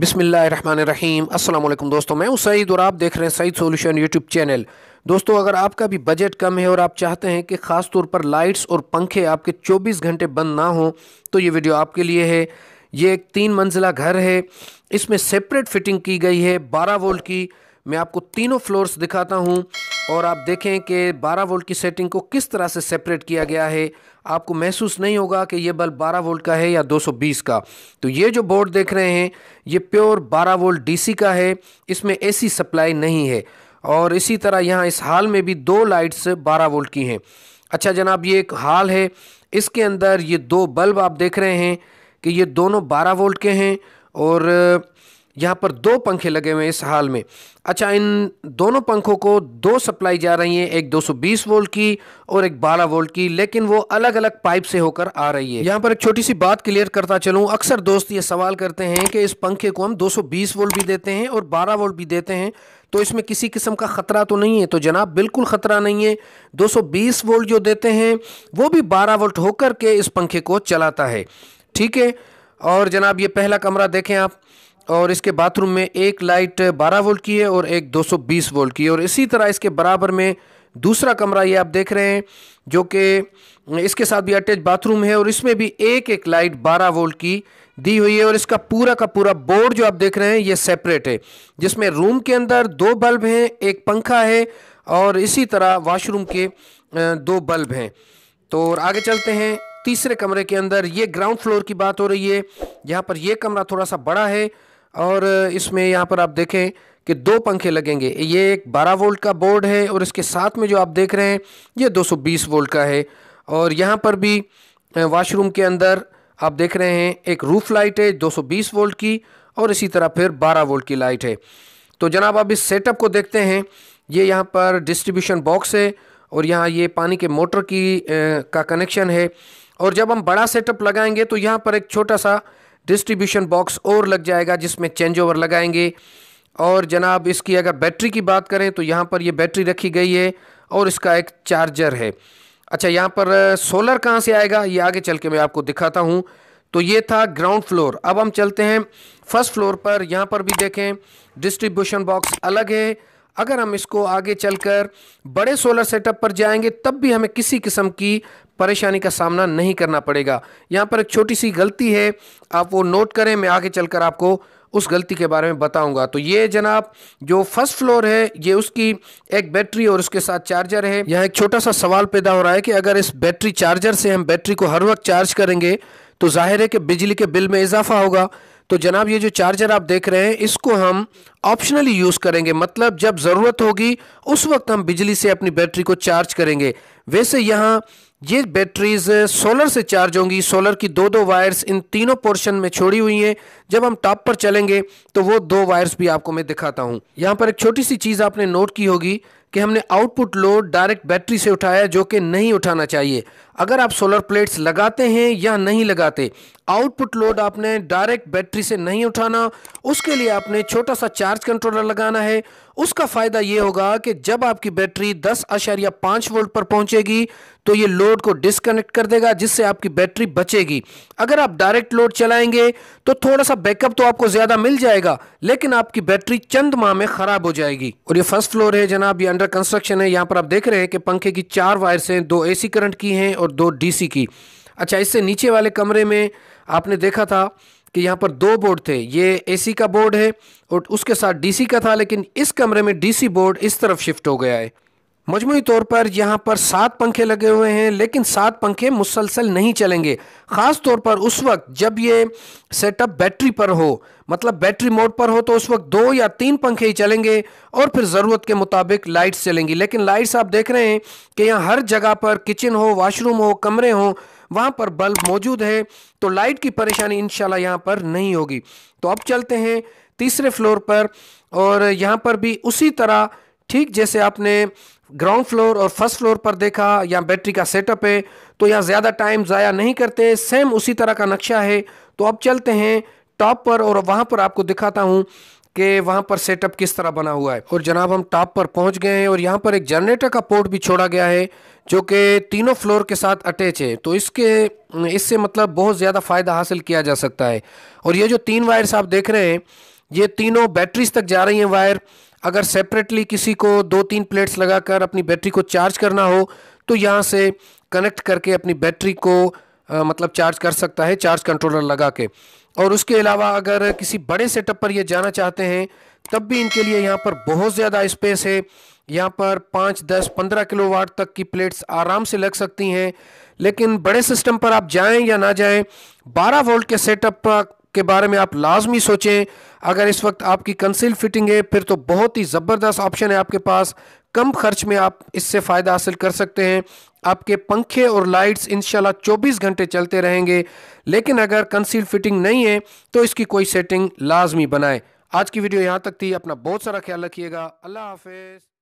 बिसमीम् अल्लाम दोस्तों मैं सईद और आप देख रहे हैं सईद सॉल्यूशन यूट्यूब चैनल दोस्तों अगर आपका भी बजट कम है और आप चाहते हैं कि ख़ास तौर पर लाइट्स और पंखे आपके 24 घंटे बंद ना हों तो ये वीडियो आपके लिए है ये एक तीन मंजिला घर है इसमें सेपरेट फिटिंग की गई है 12 वोल्ट की मैं आपको तीनों फ्लोर्स दिखाता हूँ और आप देखें कि 12 वोल्ट की सेटिंग को किस तरह से सेपरेट किया गया है आपको महसूस नहीं होगा कि ये बल्ब 12 वोल्ट का है या 220 का तो ये जो बोर्ड देख रहे हैं ये प्योर 12 वोल्ट डीसी का है इसमें एसी सप्लाई नहीं है और इसी तरह यहाँ इस हाल में भी दो लाइट्स बारह वोल्ट की हैं अच्छा जनाब ये एक हाल है इसके अंदर ये दो बल्ब आप देख रहे हैं कि ये दोनों बारह वोल्ट के हैं और यहाँ पर दो पंखे लगे हुए हैं इस हाल में अच्छा इन दोनों पंखों को दो सप्लाई जा रही हैं एक 220 वोल्ट की और एक 12 वोल्ट की लेकिन वो अलग अलग पाइप से होकर आ रही है यहाँ पर एक छोटी सी बात क्लियर करता चलूँ अक्सर दोस्त ये सवाल करते हैं कि इस पंखे को हम 220 वोल्ट भी देते हैं और 12 वोल्ट भी देते हैं तो इसमें किसी किस्म का ख़तरा तो नहीं है तो जनाब बिल्कुल ख़तरा नहीं है दो वोल्ट जो देते हैं वो भी बारह वोल्ट होकर के इस पंखे को चलाता है ठीक है और जनाब ये पहला कमरा देखें आप और इसके बाथरूम में एक लाइट 12 वोल्ट की है और एक 220 वोल्ट की है और इसी तरह इसके बराबर में दूसरा कमरा ये आप देख रहे हैं जो कि इसके साथ भी अटैच बाथरूम है और इसमें भी एक एक लाइट 12 वोल्ट की दी हुई है और इसका पूरा का पूरा बोर्ड जो आप देख रहे हैं ये सेपरेट है जिसमें रूम के अंदर दो बल्ब हैं एक पंखा है और इसी तरह वाशरूम के दो बल्ब हैं तो आगे चलते हैं तीसरे कमरे के अंदर ये ग्राउंड फ्लोर की बात हो रही है यहाँ पर यह कमरा थोड़ा सा बड़ा है और इसमें यहाँ पर आप देखें कि दो पंखे लगेंगे ये एक 12 वोल्ट का बोर्ड है और इसके साथ में जो आप देख रहे हैं ये 220 वोल्ट का है और यहाँ पर भी वॉशरूम के अंदर आप देख रहे हैं एक रूफ लाइट है 220 वोल्ट की और इसी तरह फिर 12 वोल्ट की लाइट है तो जनाब आप इस सेटअप को देखते हैं ये यहाँ पर डिस्ट्रीब्यूशन बॉक्स है और यहाँ ये पानी के मोटर की का कनेक्शन है और जब हम बड़ा सेटअप लगाएंगे तो यहाँ पर एक छोटा सा डिस्ट्रीब्यूशन बॉक्स और लग जाएगा जिसमें चेंज ओवर लगाएंगे और जनाब इसकी अगर बैटरी की बात करें तो यहाँ पर ये बैटरी रखी गई है और इसका एक चार्जर है अच्छा यहाँ पर सोलर कहाँ से आएगा ये आगे चल के मैं आपको दिखाता हूँ तो ये था ग्राउंड फ्लोर अब हम चलते हैं फर्स्ट फ्लोर पर यहाँ पर भी देखें डिस्ट्रीब्यूशन बॉक्स अलग है अगर हम इसको आगे चलकर बड़े सोलर सेटअप पर जाएंगे तब भी हमें किसी किस्म की परेशानी का सामना नहीं करना पड़ेगा यहाँ पर एक छोटी सी गलती है आप वो नोट करें मैं आगे चलकर आपको उस गलती के बारे में बताऊंगा तो ये जनाब जो फर्स्ट फ्लोर है ये उसकी एक बैटरी और उसके साथ चार्जर है यहाँ एक छोटा सा सवाल पैदा हो रहा है कि अगर इस बैटरी चार्जर से हम बैटरी को हर वक्त चार्ज करेंगे तो जाहिर है कि बिजली के बिल में इजाफा होगा तो जनाब ये जो चार्जर आप देख रहे हैं इसको हम ऑप्शनली यूज़ करेंगे मतलब जब ज़रूरत होगी उस वक्त हम बिजली से अपनी बैटरी को चार्ज करेंगे वैसे यहाँ ये बैटरीज सोलर से चार्ज होंगी सोलर की दो दो वायर्स इन तीनों पोर्शन में छोड़ी हुई हैं जब हम टॉप पर चलेंगे तो वो दो वायर्स भी आपको मैं दिखाता हूँ यहाँ पर एक छोटी सी चीज़ आपने नोट की होगी कि हमने आउटपुट लोड डायरेक्ट बैटरी से उठाया जो कि नहीं उठाना चाहिए अगर आप सोलर प्लेट्स लगाते हैं या नहीं लगाते आउटपुट लोड आपने डायरेक्ट बैटरी से नहीं उठाना उसके लिए आपने छोटा सा चार्ज कंट्रोलर लगाना है उसका फ़ायदा ये होगा कि जब आपकी बैटरी दस अशर या पाँच वोल्ट पर पहुंचेगी तो ये लोड को डिसकनेक्ट कर देगा जिससे आपकी बैटरी बचेगी अगर आप डायरेक्ट लोड चलाएंगे तो थोड़ा सा बैकअप तो आपको ज़्यादा मिल जाएगा लेकिन आपकी बैटरी चंद माह में ख़राब हो जाएगी और ये फर्स्ट फ्लोर है जनाब ये अंडर अंडर कंस्ट्रक्शन है यहाँ पर आप देख रहे हैं कि पंखे की चार वायर्स हैं दो एसी करंट की हैं और दो डीसी की अच्छा इससे नीचे वाले कमरे में आपने देखा था कि यहाँ पर दो बोर्ड थे ये एसी का बोर्ड है और उसके साथ डीसी का था लेकिन इस कमरे में डीसी बोर्ड इस तरफ शिफ्ट हो गया है मजमू तौर पर यहाँ पर सात पंखे लगे हुए हैं लेकिन सात पंखे मुसलसल नहीं चलेंगे ख़ास तौर पर उस वक्त जब ये सेटअप बैटरी पर हो मतलब बैटरी मोड पर हो तो उस वक्त दो या तीन पंखे ही चलेंगे और फिर ज़रूरत के मुताबिक लाइट्स चलेंगी लेकिन लाइट्स आप देख रहे हैं कि यहाँ हर जगह पर किचन हो वाशरूम हो कमरे हों वहाँ पर बल्ब मौजूद है तो लाइट की परेशानी इन शहाँ पर नहीं होगी तो अब चलते हैं तीसरे फ्लोर पर और यहाँ पर भी उसी तरह ठीक जैसे आपने ग्राउंड फ्लोर और फर्स्ट फ्लोर पर देखा या बैटरी का सेटअप है तो यहाँ ज़्यादा टाइम ज़ाया नहीं करते सेम उसी तरह का नक्शा है तो अब चलते हैं टॉप पर और वहाँ पर आपको दिखाता हूँ कि वहाँ पर सेटअप किस तरह बना हुआ है और जनाब हम टॉप पर पहुँच गए हैं और यहाँ पर एक जनरेटर का पोर्ट भी छोड़ा गया है जो कि तीनों फ्लोर के साथ अटैच है तो इसके इससे मतलब बहुत ज़्यादा फ़ायदा हासिल किया जा सकता है और ये जो तीन वायर्स आप देख रहे हैं ये तीनों बैटरीज तक जा रही हैं वायर अगर सेपरेटली किसी को दो तीन प्लेट्स लगाकर अपनी बैटरी को चार्ज करना हो तो यहाँ से कनेक्ट करके अपनी बैटरी को आ, मतलब चार्ज कर सकता है चार्ज कंट्रोलर लगा के और उसके अलावा अगर किसी बड़े सेटअप पर ये जाना चाहते हैं तब भी इनके लिए यहाँ पर बहुत ज़्यादा स्पेस है यहाँ पर पाँच दस पंद्रह किलो वाट तक की प्लेट्स आराम से लग सकती हैं लेकिन बड़े सिस्टम पर आप जाएँ या ना जाएँ बारह वोल्ट के सेटअप के बारे में आप लाजमी सोचें अगर इस वक्त आपकी कंसिल फिटिंग है फिर तो बहुत ही ज़बरदस्त ऑप्शन है आपके पास कम खर्च में आप इससे फ़ायदा हासिल कर सकते हैं आपके पंखे और लाइट्स इन 24 घंटे चलते रहेंगे लेकिन अगर कंसील फिटिंग नहीं है तो इसकी कोई सेटिंग लाजमी बनाए आज की वीडियो यहाँ तक थी अपना बहुत सारा ख्याल रखिएगा अल्लाह हाफिज़